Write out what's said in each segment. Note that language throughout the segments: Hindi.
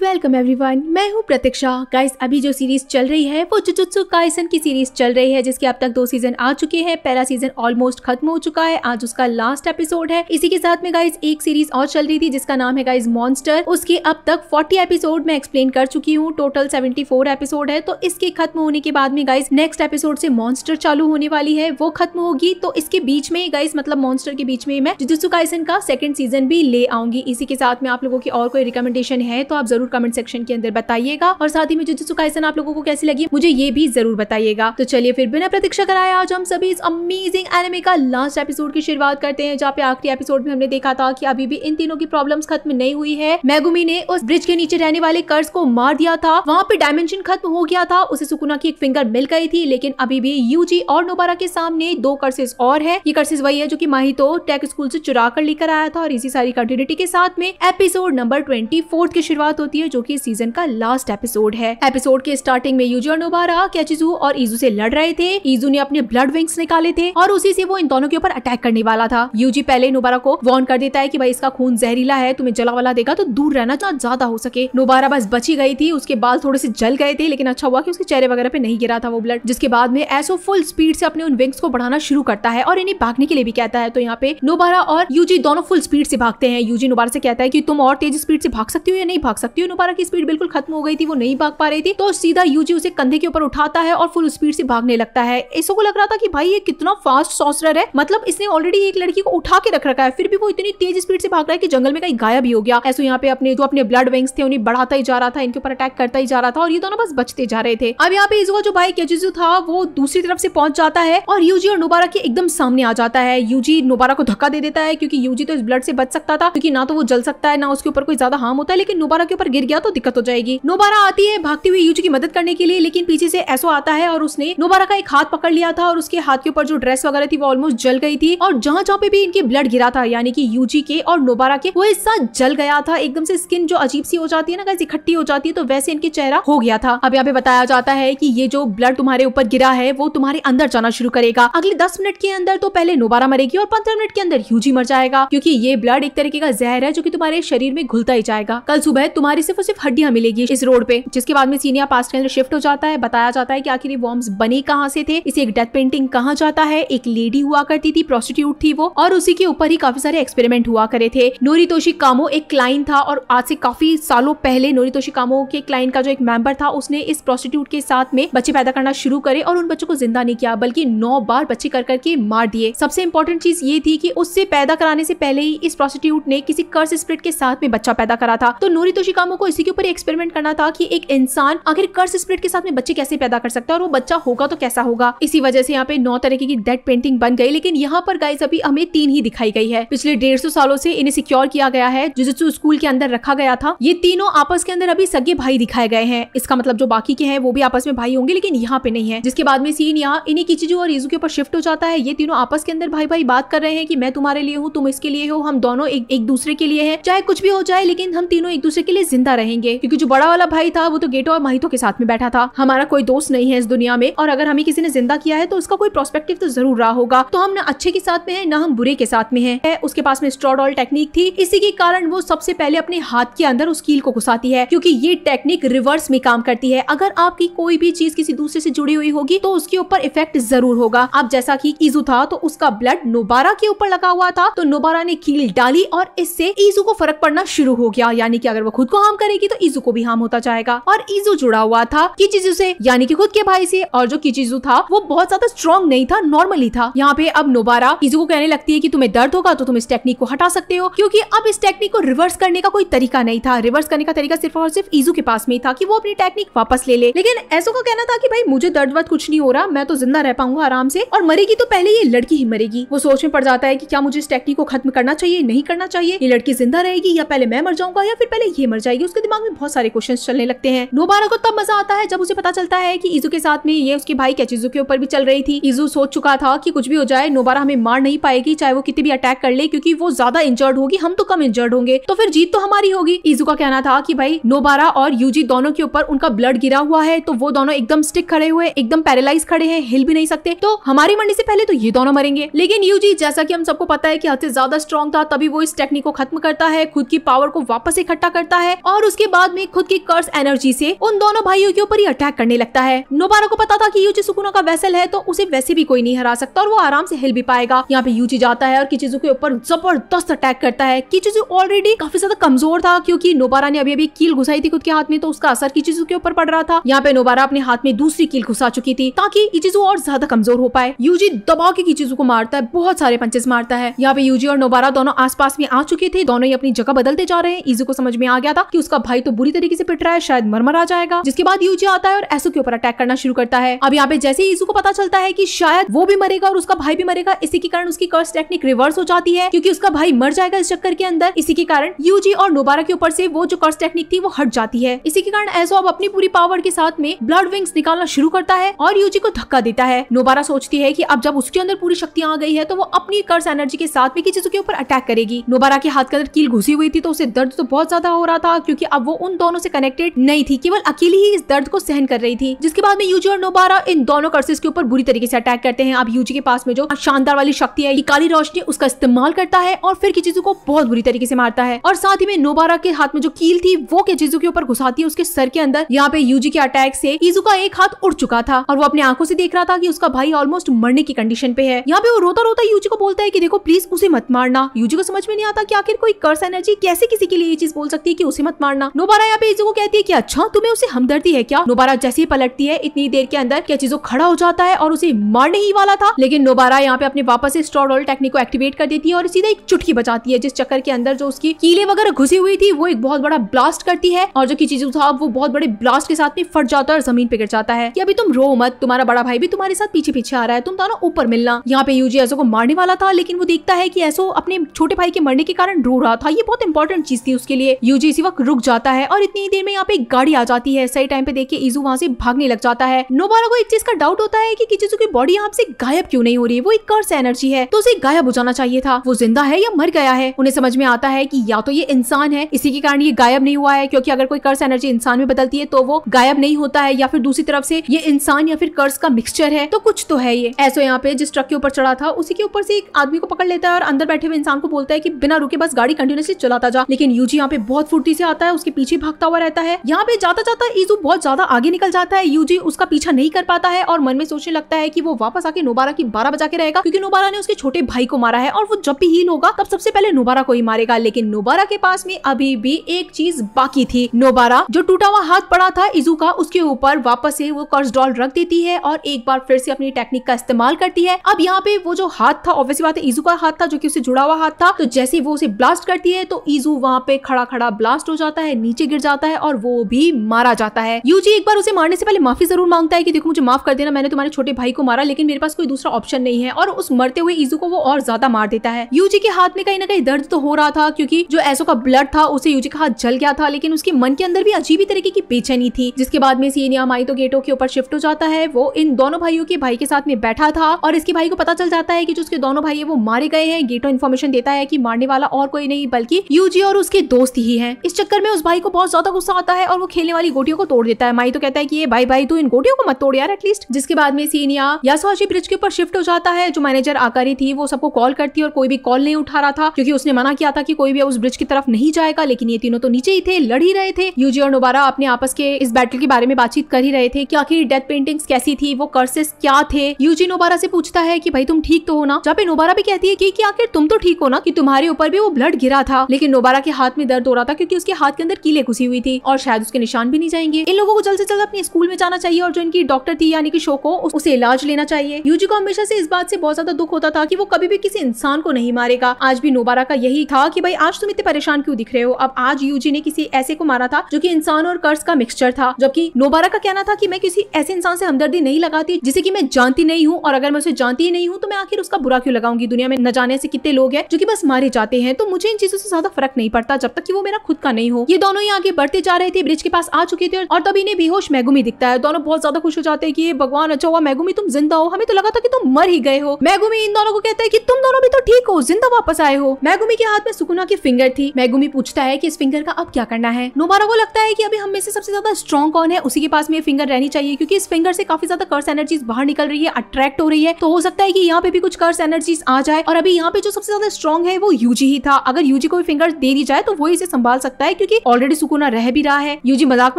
वेलकम एवरीवन मैं हूं प्रतीक्षा गाइस अभी जो सीरीज चल रही है वो जुजुत्सु काइसन की सीरीज चल रही है जिसके अब तक दो सीजन आ चुके हैं पहला सीजन ऑलमोस्ट खत्म हो चुका है आज उसका लास्ट एपिसोड है इसी के साथ में गाइस एक सीरीज और चल रही थी जिसका नाम है गाइस मॉन्स्टर उसके अब तक फोर्टी एपिसोड में एक्सप्लेन कर चुकी हूँ टोटल सेवेंटी एपिसोड है तो इसके खत्म होने के बाद में गाइस नेक्स्ट एपिसोड से मॉन्स्टर चालू होने वाली है वो खत्म होगी तो इसके बीच में गाइस मतलब मॉन्स्टर के बीच में मैं जुजुत्सु काइसन का सेकंड सीजन भी ले आऊंगी इसी के साथ में आप लोगों की और कोई रिकमेंडेशन है तो आप जरूर जरूर कमेंट सेक्शन के अंदर बताइएगा और साथ ही में जुजुत्सु काइसन आप लोगों को कैसी लगी मुझे ये भी जरूर बताइएगा तो चलिए फिर बिना प्रतीक्षा कराए आज हम सभी इस अमेजिंग एनिमे का लास्ट एपिसोड की शुरुआत करते हैं जहाँ पे आखिरी एपिसोड में हमने देखा था की अभी भी इन तीनों की प्रॉब्लम खत्म नहीं हुई है मैगुमी ने उस ब्रिज के नीचे रहने वाले कर्ज को मार दिया था वहाँ पे डायमेंशन खत्म हो गया था उसे सुकुना की एक फिंगर मिल गई थी लेकिन अभी भी यूजी और नोबारा के सामने दो कर्सेज और है ये कर्सेज वही है जो की माही तो टेक स्कूल से चुरा कर लेकर आया था और इसी सारी कंटिन्यूटी के साथ में एपिसोड नंबर ट्वेंटी की शुरुआत होती होती है जो कि सीजन का लास्ट एपिसोड है एपिसोड के स्टार्टिंग में यूजू और नोबारा कैचिजू और ईजू से लड़ रहे थे ईजू ने अपने ब्लड विंग्स निकाले थे और उसी से वो इन दोनों के ऊपर अटैक करने वाला था यूजी पहले नोबारा को वॉर्न कर देता है की भाई इसका खून जहरीला है तुम्हें जला वाला देगा तो दूर रहना जहाँ ज्यादा हो सके नोबारा बस बची गई थी उसके बाल थोड़े से जल गए थे लेकिन अच्छा हुआ की उसके चेहरे वगैरह पे नहीं गिरा था वो ब्लड जिसके बाद में ऐसो फुल स्पीड से अपने उन विंग्स को बढ़ाना शुरू करता है और इन्हें भागने के लिए भी कहता है तो यहाँ पे नोबारा और यूजी दोनों फुल स्पीड से भागते हैं यूजी नोबारा से कहता है की तुम और तेज स्पीड से भाग सकती हो या नहीं भाग सकती सकती हूँ नुपारा की स्पीड बिल्कुल खत्म हो गई थी वो नहीं भाग पा रही थी तो सीधा यूजी उसे कंधे के ऊपर उठाता है और फुल स्पीड से भागने लगता है इसो को लग रहा था कि भाई ये कितना फास्ट सॉसर है मतलब इसने ऑलरेडी एक लड़की को उठा के रख रखा है फिर भी वो इतनी तेज स्पीड से भाग रहा है कि जंगल में कहीं गायब ही हो गया ऐसो यहाँ पे अपने जो अपने ब्लड वेंग्स थे उन्हें बढ़ाता ही जा रहा था इनके ऊपर अटैक करता ही जा रहा था और ये दोनों बस बचते जा रहे थे अब यहाँ पे इसका जो भाई केजिजू था वो दूसरी तरफ से पहुंच जाता है और यूजी और नोबारा के एकदम सामने आ जाता है यूजी नोबारा को धक्का दे देता है क्योंकि यूजी तो इस ब्लड से बच सकता था क्योंकि ना तो वो जल सकता है ना उसके ऊपर कोई ज्यादा हार्म होता है लेकिन नोबारा के पर गिर गया तो दिक्कत हो जाएगी नोबारा आती है भागती हुई यूज की मदद करने के लिए लेकिन पीछे से ऐसो आता है और उसने नोबारा का एक हाथ पकड़ लिया था और उसके हाथ के ऊपर जो ड्रेस वगैरह थी वो ऑलमोस्ट जल गई थी और जहाँ जहाँ पे भी इनके ब्लड गिरा था यानी कि यूजी के और नोबारा के वो हिस्सा जल गया था एकदम से स्किन जो अजीब सी हो जाती है ना कैसे इकट्ठी हो जाती है तो वैसे इनके चेहरा हो गया था अब यहाँ पे बताया जाता है की ये जो ब्लड तुम्हारे ऊपर गिरा है वो तुम्हारे अंदर जाना शुरू करेगा अगले दस मिनट के अंदर तो पहले नोबारा मरेगी और पंद्रह मिनट के अंदर यूजी मर जाएगा क्यूँकी ये ब्लड एक तरीके का जहर है जो की तुम्हारे शरीर में घुलता ही जाएगा कल सुबह तुम्हारे हमारी सिर्फ और सिर्फ हड्डियां मिलेगी इस रोड पे जिसके बाद में सीनिया पास्ट के अंदर शिफ्ट हो जाता है बताया जाता है कि आखिर ये वॉर्म्स बने कहाँ से थे इसे एक डेथ पेंटिंग कहा जाता है एक लेडी हुआ करती थी प्रोस्टिट्यूट थी वो और उसी के ऊपर ही काफी सारे एक्सपेरिमेंट हुआ करे थे नोरीतोशी कामो एक क्लाइंट था और आज से काफी सालों पहले नोरीतोशी कामो के क्लाइंट का जो एक मेंबर था उसने इस प्रोस्टिट्यूट के साथ में बच्चे पैदा करना शुरू करे और उन बच्चों को जिंदा नहीं किया बल्कि नौ बार बच्चे कर करके मार दिए सबसे इंपॉर्टेंट चीज ये थी कि उससे पैदा कराने से पहले ही इस प्रोस्टिट्यूट ने किसी कर्स स्प्रिट के साथ में बच्चा पैदा करा था तो नोरीतोशी कामों को इसी के ऊपर एक्सपेरिमेंट करना था कि एक इंसान आखिर कर्स स्प्रिट के साथ में बच्चे कैसे पैदा कर सकता है और वो बच्चा होगा तो कैसा होगा इसी वजह से यहाँ पे नौ तरीके की डेड पेंटिंग बन गई लेकिन यहाँ पर गाइस अभी हमें तीन ही दिखाई गई है पिछले डेढ़ सौ सालों से इन्हें सिक्योर किया गया है जुजुत्सु स्कूल के अंदर रखा गया था ये तीनों आपस के अंदर अभी सगे भाई दिखाए गए हैं इसका मतलब जो बाकी के हैं वो भी आपस में भाई होंगे लेकिन यहाँ पे नहीं है जिसके बाद में सीन यहाँ इन्हीं चीजों और इजू के ऊपर शिफ्ट हो जाता है ये तीनों आपस के अंदर भाई भाई बात कर रहे हैं कि मैं तुम्हारे लिए हूँ तुम इसके लिए हो हम दोनों एक, एक दूसरे के लिए है चाहे कुछ भी हो जाए लेकिन हम तीनों एक दूसरे के लिए जिंदा रहेंगे क्योंकि जो बड़ा वाला भाई था वो तो गेटो और माहितो के साथ में बैठा था हमारा कोई दोस्त नहीं है इस दुनिया में और अगर हमें किसी ने जिंदा किया है तो उसका कोई प्रोस्पेक्टिव तो जरूर रहा होगा तो हम न अच्छे के साथ में है न हम बुरे के साथ में है उसके पास में स्ट्रॉडॉल टेक्निक थी इसी के कारण वो सबसे पहले अपने हाथ के अंदर उस कील को घुसाती है क्यूँकी ये टेक्निक रिवर्स में काम करती है अगर आपकी कोई भी चीज किसी दूसरे से जुड़ी हुई होगी तो उसके ऊपर इफेक्ट जरूर होगा आप जैसा की ईजू था तो उसका ब्लड नोबारा के ऊपर लगा हुआ था तो नोबारा ने कील डाली और इससे ईजू को फर्क पड़ना शुरू हो गया यानी कि अगर वो खुद को हार्म करेगी तो इजू को भी हार्म होता जाएगा और इजू जुड़ा हुआ था किचिजू से यानी कि खुद के भाई से और जो किचिजू था वो बहुत ज्यादा स्ट्रॉन्ग नहीं था नॉर्मली था यहाँ पे अब नोबारा इजू को कहने लगती है की तुम्हें दर्द होगा तो तुम इस टेक्निक को हटा सकते हो क्यूँकी अब इस टेक्निक को रिवर्स करने का कोई तरीका नहीं था रिवर्स करने का तरीका सिर्फ और सिर्फ इजू के पास में ही था की वो अपनी टेक्निक वापस ले ले लेकिन ऐसो का कहना था की भाई मुझे दर्द वर्द कुछ नहीं हो रहा मैं तो जिंदा रह पाऊंगा आराम से और मरेगी तो पहले ये लड़की ही मरेगी वो सोच में पड़ जाता है की क्या मुझे इस टेक्निक को खत्म करना चाहिए नहीं करना चाहिए ये लड़की जिंदा रहेगी या पहले मैं मर जाऊंगा या फिर पहले ये मर जाएगी जाएगी उसके दिमाग में बहुत सारे क्वेश्चन चलने लगते हैं नोबारा को तब मजा आता है जब उसे पता चलता है की इजू के साथ में ये उसके भाई कैचिजू के ऊपर भी चल रही थी इजू सोच चुका था की कुछ भी हो जाए नोबारा हमें मार नहीं पाएगी चाहे वो कितनी भी अटैक कर ले क्यूँकी वो ज्यादा इंजर्ड होगी हम तो कम इंजर्ड होंगे तो फिर जीत तो हमारी होगी इजू का कहना था की भाई नोबारा और यूजी दोनों के ऊपर उनका ब्लड गिरा हुआ है तो वो दोनों एकदम स्टिक खड़े हुए एकदम पैरालाइज खड़े हैं हिल भी नहीं सकते तो हमारी मरने से पहले तो ये दोनों मरेंगे लेकिन यूजी जैसा कि हम सबको पता है कि हद से ज्यादा स्ट्रॉन्ग था तभी वो इस टेक्निक को खत्म करता है खुद की पावर को वापस इकट्ठा करता है और उसके बाद में खुद की कर्स एनर्जी से उन दोनों भाइयों के ऊपर ही अटैक करने लगता है नोबारा को पता था कि यूजी सुकुना का वैसल है तो उसे वैसे भी कोई नहीं हरा सकता और वो आराम से हिल भी पाएगा यहाँ पे यूजी जाता है और किचिजू के ऊपर जबरदस्त अटैक करता है किचिजू ऑलरेडी काफी ज्यादा कमजोर था क्योंकि नोबारा ने अभी अभी कील घुसाई थी खुद के हाथ में तो उसका असर किचिजू के ऊपर पड़ रहा था यहाँ पे नोबारा अपने हाथ में दूसरी कील घुसा चुकी थी ताकि इचिजू और ज्यादा कमजोर हो पाए यूजी दबाव के किचिजू को मारता है बहुत सारे पंचेस मारता है यहाँ पे यूजी और नोबारा दोनों आस में आ चुके थे दोनों ही अपनी जगह बदलते जा रहे हैं इजू को समझ में आ गया था जाएगा कि उसका भाई तो बुरी तरीके से पिट रहा है शायद मरमर आ जाएगा जिसके बाद यूजी आता है और एसो के ऊपर अटैक करना शुरू करता है अब यहाँ पे जैसे ही को पता चलता है की शायद वो भी मरेगा और उसका भाई भी मरेगा इसी के कारण उसकी कर्स टेक्निक रिवर्स हो जाती है क्योंकि उसका भाई मर जाएगा इस चक्कर के अंदर इसी के कारण यूजी और नोबारा के ऊपर से वो जो कर्स टेक्निक थी वो हट जाती है इसी के कारण एसो अब अपनी पूरी पावर के साथ में ब्लड विंग्स निकालना शुरू करता है और यूजी को धक्का देता है नोबारा सोचती है की अब जब उसके अंदर पूरी शक्तियां आ गई है तो वो अपनी कर्स एनर्जी के साथ में किसी के ऊपर अटैक करेगी नोबारा के हाथ के अंदर कील घुसी हुई थी तो उसे दर्द तो बहुत ज्यादा हो रहा था था क्योंकि अब वो उन दोनों से कनेक्टेड नहीं थी केवल अकेली ही इस दर्द को सहन कर रही थी जिसके बाद में यूजी और नोबारा इन दोनों कर्सेस के ऊपर बुरी तरीके से अटैक करते हैं अब यूजी के पास में जो शानदार वाली शक्ति है काली रोशनी उसका इस्तेमाल करता है और फिर किचिजू को बहुत बुरी तरीके से मारता है और साथ ही में नोबारा के हाथ में जो कील थी वो किचिजू के ऊपर घुसाती है उसके सर के अंदर यहाँ पे यूजी के अटैक से इजू का एक हाथ उड़ चुका था और वो अपनी आंखों से देख रहा था कि उसका भाई ऑलमोस्ट मरने की कंडीशन पे है यहाँ पे वो रोता रोता यूजी को बोलता है कि देखो प्लीज उसे मत मारना यूजी को समझ में नहीं आता कि आखिर कोई कर्स एनर्जी कैसे किसी के लिए ये चीज बोल सकती है की उसे उसे मत मारना नोबारा यहाँ पे इजू को कहती है की अच्छा तुम्हें उसे हमदर्दी है क्या नोबारा जैसे ही पलटती है इतनी देर के अंदर क्या चीजों खड़ा हो जाता है और उसे मारने ही वाला था लेकिन नोबारा यहाँ पे अपने वापस से टेक्निक को एक्टिवेट कर देती है और सीधा एक चुटकी बचाती है जिस चक्कर के अंदर जो उसकी कीले वगैरह घुसी हुई थी वो एक बहुत बड़ा ब्लास्ट करती है और जो की चीजों था वो बहुत बड़े ब्लास्ट के साथ में फट जाता है और जमीन पे गिर जाता है की अभी तुम रो मत तुम्हारा बड़ा भाई भी तुम्हारे साथ पीछे पीछे आ रहा है तुम दोनों ऊपर मिलना यहाँ पे यूजी ऐसो को मारने वाला था लेकिन वो देखता है की ऐसो अपने छोटे भाई के मरने के कारण रो रहा था ये बहुत इंपॉर्टेंट चीज थी उसके लिए यूजी इसी ट्रक रुक जाता है और इतनी देर में यहाँ पे गाड़ी आ जाती है सही टाइम पे देखिए इजू वहाँ से भागने लग जाता है नोबारा को एक चीज का डाउट होता है कि किचिजू की बॉडी यहाँ से गायब क्यों नहीं हो रही है वो एक कर्स एनर्जी है तो उसे गायब हो जाना चाहिए था वो जिंदा है या मर गया है उन्हें समझ में आता है की या तो ये इंसान है इसी के कारण ये गायब नहीं हुआ है क्योंकि अगर कोई कर्स एनर्जी इंसान में बदलती है तो वो गायब नहीं होता है या फिर दूसरी तरफ से ये इंसान या फिर कर्स का मिक्सचर है तो कुछ तो है ये ऐसे यहाँ पे जिस ट्रक के ऊपर चढ़ा था उसी के ऊपर से एक आदमी को पकड़ लेता है और अंदर बैठे हुए इंसान को बोलता है की बिना रुके बस गाड़ी कंटिन्यूसली चलाता जा लेकिन यूजी यहाँ पे बहुत फुर्ती से से आता है उसके पीछे भागता हुआ रहता है यहाँ पे जाता जाता इजू बहुत ज्यादा आगे निकल जाता है यूजी उसका पीछा नहीं कर पाता है और मन में सोचने लगता है की वो वापस आके नोबारा की बारह बजा के रहेगा क्यूँकी नोबारा ने उसके छोटे भाई को मारा है और वो जब भी हील होगा तब सबसे पहले नोबारा को ही मारेगा लेकिन नोबारा के पास में अभी भी एक चीज बाकी थी नोबारा जो टूटा हुआ हाथ पड़ा था इजू का उसके ऊपर वापस से वो कर्ज डॉल रख देती है और एक बार फिर से अपनी टेक्निक का इस्तेमाल करती है अब यहाँ पे वो जो हाथ था ऑब्वियसली बात है इजू का हाथ था जो कि उसे जुड़ा हुआ हाथ था तो जैसे वो उसे ब्लास्ट करती है तो इजू वहाँ पे खड़ा खड़ा ब्लास्ट हो जाता है नीचे गिर जाता है और वो भी मारा जाता है यूजी एक बार उसे मारने से पहले माफी जरूर मांगता है कि देखो मुझे माफ कर देना मैंने तुम्हारे छोटे भाई को मारा लेकिन मेरे पास कोई दूसरा ऑप्शन नहीं है और उस मरते हुए ईजू को वो और ज्यादा मार देता है यूजी के हाथ में कहीं ना कहीं दर्द तो हो रहा था क्योंकि जो ऐसो का ब्लड था उसे यूजी का हाथ जल गया था लेकिन उसके मन के अंदर भी अजीब ही तरीके की बेचैनी थी जिसके बाद में सी नियम आई तो गेटो के ऊपर शिफ्ट हो जाता है वो इन दोनों भाइयों के भाई के साथ में बैठा था और इसके भाई को पता चल जाता है की जो उसके दोनों भाई है वो मारे गए हैं गेटो इन्फॉर्मेशन देता है की मारने वाला और कोई नहीं बल्कि यूजी और उसके दोस्त ही है इस चक्कर में उस भाई को बहुत ज्यादा गुस्सा आता है और वो खेलने वाली गोटियों को तोड़ देता है माई तो कहता है कि ये भाई भाई तू इन गोटियों को मत तोड़ यार एटलीस्ट जिसके बाद में सीनिया या ब्रिज के ऊपर शिफ्ट हो जाता है जो मैनेजर आकारी थी वो सबको कॉल करती है और कोई भी कॉल नहीं उठा रहा था क्योंकि उसने मना किया था कि कोई भी उस ब्रिज की तरफ नहीं जाएगा लेकिन ये तीनों तो नीचे ही थे लड़ ही रहे थे यूजी और नोबारा अपने आपस के इस बैटल के बारे में बातचीत कर ही रहे थे कि आखिर डेथ पेंटिंग्स कैसी थी वो कर्सेस क्या थे यूजी नोबारा से पूछता है कि भाई तुम ठीक तो हो ना जहाँ पे नोबारा भी कहती है कि, कि आखिर तुम तो ठीक हो ना कि तुम्हारे ऊपर भी वो ब्लड गिरा था लेकिन नोबारा के हाथ में दर्द हो रहा था क्योंकि उसके उसके हाथ के अंदर कीले घुसी हुई थी और शायद उसके निशान भी नहीं जाएंगे इन लोगों को जल्द से जल्द अपने स्कूल में जाना चाहिए और जो इनकी डॉक्टर थी यानी कि शो को उसे इलाज लेना चाहिए यूजी को हमेशा से इस बात से बहुत ज्यादा दुख होता था कि वो कभी भी किसी इंसान को नहीं मारेगा आज भी नोबारा का यही था कि भाई आज तुम इतने परेशान क्यों दिख रहे हो अब आज यूजी ने किसी ऐसे को मारा था जो की इंसान और कर्ज का मिक्सचर था जबकि नोबारा का कहना था की मैं किसी ऐसे इंसान से हमदर्दी नहीं लगाती जिसे की मैं जानती नहीं हूँ और अगर मैं उसे जानती ही नहीं हूँ तो मैं आखिर उसका बुरा क्यों लगाऊंगी दुनिया में न जाने से कितने लोग हैं जो की बस मारे जाते हैं तो मुझे इन चीजों से ज्यादा फर्क नहीं पड़ता जब तक की वो मेरा खुद का नहीं नहीं हूँ ये दोनों ही आगे बढ़ते जा रहे थे ब्रिज के पास आ चुके थे और तभी इन्हें बेहोश मैगुमी दिखता है दोनों बहुत ज्यादा खुश हो जाते हैं कि भगवान अच्छा हुआ मैगुमी तुम जिंदा हो हमें तो लगा था कि तुम मर ही गए हो मैगुमी इन दोनों को कहता है कि तुम दोनों भी तो ठीक हो जिंदा वापस आए हो मैगुमी के हाथ में सुकुना की फिंगर थी मैगुमी पूछता है कि इस फिंगर का अब क्या करना है नोबारा को लगता है कि अभी हम में से सबसे ज्यादा स्ट्रॉन्ग कौन है उसी के पास में ये फिंगर रहनी चाहिए क्योंकि इस फिंगर से काफी ज्यादा कर्स एनर्जी बाहर निकल रही है अट्रैक्ट हो रही है तो हो सकता है की यहाँ पे भी कुछ कर्स एनर्जी आ जाए और अभी यहाँ पे जो सबसे ज्यादा स्ट्रॉन्ग है वो यूजी ही था अगर यूजी को फिंगर दे दी जाए तो वो इसे संभाल सकता करता है क्योंकि ऑलरेडी सुकुना रह भी रहा है यूजी मजाक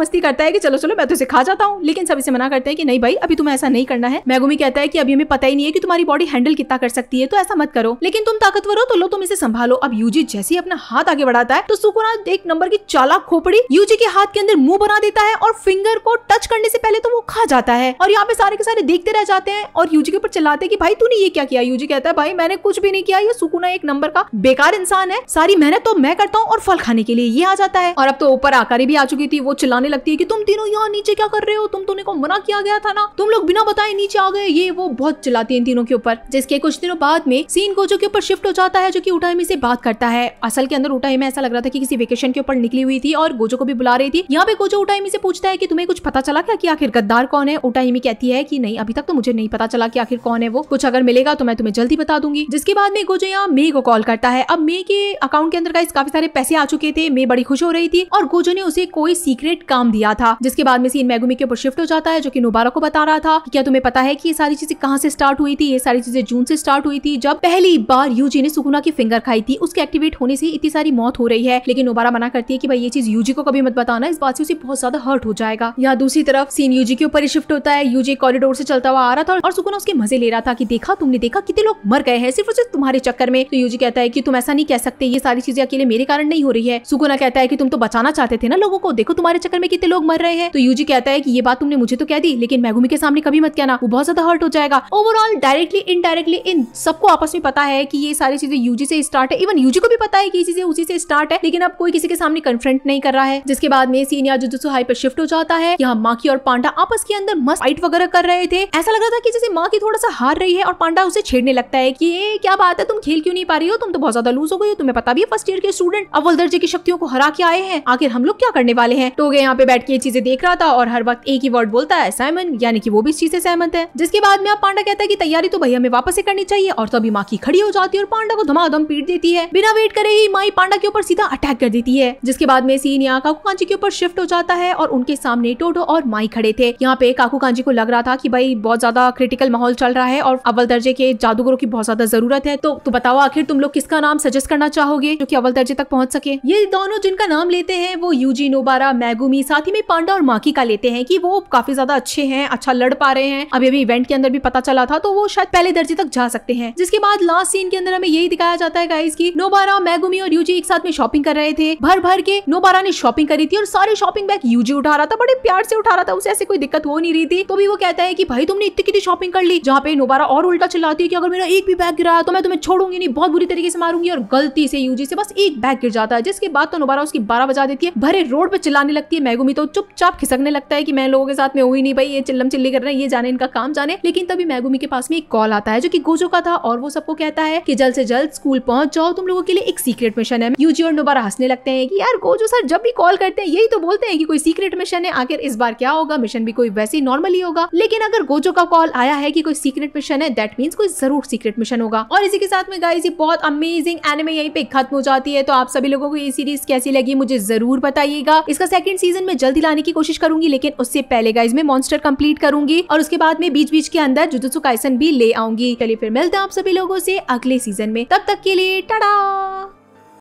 मस्ती करता है कि चलो चलो मैं तो इसे खा जाता हूँ लेकिन सब इसे मना करते हैं कि नहीं भाई अभी तुम्हें ऐसा नहीं करना है मैगुमी कहता है कि अभी हमें पता ही नहीं है कि तुम्हारी बॉडी हैंडल कितना कर सकती है तो ऐसा मत करो लेकिन तुम ताकतवर हो तो लो तुम इसे संभालो अब यूजी जैसे ही अपना हाथ आगे बढ़ाता है तो सुकुना एक नंबर की चालाक खोपड़ी यूजी के हाथ के अंदर मुंह बना देता है और फिंगर को टच करने से पहले तो वो खा जाता है और यहाँ पे सारे के सारे देखते रह जाते हैं और यूजी के ऊपर चिल्लाते हैं कि भाई तूने ये क्या किया यूजी कहता है भाई मैंने कुछ भी नहीं किया ये सुकुना एक नंबर का बेकार इंसान है सारी मेहनत तो मैं करता हूँ और फल खाने के लिए ये आ जाता है और अब तो ऊपर आकारी भी आ चुकी थी वो चिल्लाने लगती है की तुम तीनों यहाँ नीचे क्या कर रहे हो तुम तुमने को मना किया गया था ना तुम लोग बिना बताए नीचे आ गए ये वो बहुत चिल्लाती है इन तीनों के ऊपर जिसके कुछ दिनों बाद में सीन गोजो के ऊपर शिफ्ट हो जाता है जो की उठाई से बात करता है असल के अंदर उठाई में ऐसा लग रहा था की किसी वेकेशन के ऊपर निकली हुई थी और गोजो को भी बुला रही थी यहाँ पे गोजो उठाई से पूछता है की तुम्हें कुछ पता चला क्या की आखिर गद्दार कौन है उठाई कहती है की नहीं अभी तक तो मुझे नहीं पता चला की आखिर कौन है वो कुछ अगर मिलेगा तो मैं तुम्हें जल्दी बता दूंगी जिसके बाद में गोजो यहाँ मे को कॉल करता है अब मे के अकाउंट के अंदर काफी सारे पैसे आ चुके थे मे बड़ी खुश हो रही थी और गोजो ने उसे कोई सीक्रेट काम दिया था जिसके बाद में सीन मैगुमी के ऊपर शिफ्ट हो जाता है जो कि नोबारा को बता रहा था क्या तुम्हें पता है कि ये सारी चीजें कहाँ से स्टार्ट हुई थी ये सारी चीजें जून से स्टार्ट हुई थी जब पहली बार यूजी ने सुकुना की फिंगर खाई थी उसके एक्टिवेट होने से इतनी सारी मौत हो रही है लेकिन नोबारा मना करती है की भाई ये चीज यूजी को कभी मत बताना इस बात से उसे बहुत ज्यादा हर्ट हो जाएगा यहाँ दूसरी तरफ सीन यूजी के ऊपर शिफ्ट होता है यूजी कॉरिडोर से चलता हुआ आ रहा था और सुकुना उसके मजे ले रहा था की देखा तुमने देखा कितने लोग मर गए हैं सिर्फ सिर्फ तुम्हारे चक्कर में तो यूजी कहता है की तुम ऐसा नहीं कह सकते ये सारी चीजें अकेले मेरे कारण नहीं हो रही है सुकुना कहती कहता है कि तुम तो बचाना चाहते थे ना लोगों को देखो तुम्हारे चक्कर में कितने लोग मर रहे हैं तो यूजी कहता है कि ये बात तुमने मुझे तो कह दी लेकिन मैगुमी के सामने कभी मत कहना वो बहुत ज्यादा हर्ट हो जाएगा ओवरऑल डायरेक्टली इनडायरेक्टली इन सबको आपस में पता है की ये सारी चीजें यूजी से स्टार्ट है इवन यूजी को भी पता है की चीजें उसी से स्टार्ट है लेकिन अब कोई किसी के सामने कन्फ्रंट नहीं कर रहा है जिसके बाद में सीन या जुजुसु हाई पर शिफ्ट हो जाता है यहाँ माकी और पांडा आपस के अंदर मस्त फाइट वगैरह कर रहे थे ऐसा लग रहा था कि जैसे माँ की थोड़ा सा हार रही है और पांडा उसे छेड़ने लगता है कि ये क्या बात है तुम खेल क्यों नहीं पा रही हो तुम तो बहुत ज्यादा लूज हो गई हो तुम्हें पता भी है फर्स्ट ईयर के स्टूडेंट अव्वल दर्जे की शक्तियों को हरा करा के आए हैं आखिर हम लोग क्या करने वाले हैं टोगे यहाँ पे बैठ के ये चीजें देख रहा था और हर वक्त एक ही वर्ड बोलता है साइमन यानी कि वो भी इस चीज से सहमत है जिसके बाद में आप पांडा कहता है की तैयारी तो भैया हमें वापस से करनी चाहिए और तभी तो माँ की खड़ी हो जाती है और पांडा को धमाधम पीट देती है बिना वेट करे ही माई पांडा के ऊपर सीधा अटैक कर देती है जिसके बाद में सीन यहाँ काकू कांजी के ऊपर शिफ्ट हो जाता है और उनके सामने टोटो और माई खड़े थे यहाँ पे काकू कांजी को लग रहा था की भाई बहुत ज्यादा क्रिटिकल माहौल चल रहा है और अव्वल दर्जे के जादूगरों की बहुत ज्यादा जरूरत है तो, तो बताओ आखिर तुम लोग किसका नाम सजेस्ट करना चाहोगे जो की अव्वल दर्जे तक पहुँच सके ये दोनों जिन जिनका नाम लेते हैं वो यूजी नोबारा मैगुमी साथ ही में पांडा और माकी का लेते हैं कि वो काफी ज्यादा अच्छे हैं अच्छा लड़ पा रहे हैं अभी अभी इवेंट के अंदर भी पता चला था तो वो शायद पहले दर्जे तक जा सकते हैं जिसके बाद लास्ट सीन के अंदर हमें यही दिखाया जाता है गाइस की नोबारा मैगुमी और यूजी एक साथ में शॉपिंग कर रहे थे भर भर के नोबारा ने शॉपिंग करी थी और सारी शॉपिंग बैग यूजी उठा रहा था बड़े प्यार से उठा रहा था उसे ऐसी कोई दिक्कत हो नहीं रही थी तो भी वो कहता है की भाई तुमने इतनी कितनी शॉपिंग कर ली जहाँ पे नोबारा और उल्टा चलाती है की अगर मेरा एक भी बैग गिरा तो मैं तुम्हें छोड़ूंगी नहीं बहुत बुरी तरीके से मारूंगी और गलती से यूजी से बस एक बैग गिर जाता है जिसके बाद तो नोबारा उसकी बारह बजा देती है भरे रोड पर चिल्लाने लगती है मैगुमी तो चुपचाप खिसकने लगता है कि मैं लोगों के साथ में हुई नहीं भाई ये चिल्लम चिल्ली कर रहे हैं ये जाने इनका काम जाने लेकिन तभी मैगुमी के पास में एक कॉल आता है जो की गोजो का था और वो सबको कहता है की जल्द से जल्द स्कूल पहुंच जाओ तुम लोगों के लिए एक सीक्रेट मिशन है यूजी और नोबारा हंसने लगते हैं की यार गोजो सर जब भी कॉल करते हैं यही तो बोलते हैं की कोई सीक्रेट मिशन है आखिर इस बार क्या होगा मिशन भी कोई वैसे ही नॉर्मली होगा लेकिन अगर गोजो का कॉल आया है की कोई सीक्रेट मिशन है दैट मीन कोई जरूर सीक्रेट मिशन होगा और इसी के साथ में गाइस ये बहुत अमेजिंग एनिमे यहीं पे खत्म हो जाती है तो आप सभी लोगों को ये सीरीज कैसी लगी मुझे जरूर बताइएगा इसका सेकंड सीजन में जल्दी लाने की कोशिश करूंगी लेकिन उससे पहले गाइज में मॉन्स्टर कंप्लीट करूंगी और उसके बाद में बीच बीच के अंदर जुजुत्सु काइसन भी ले आऊंगी चलिए फिर मिलते हैं आप सभी लोगों से अगले सीजन में तब तक के लिए टाटा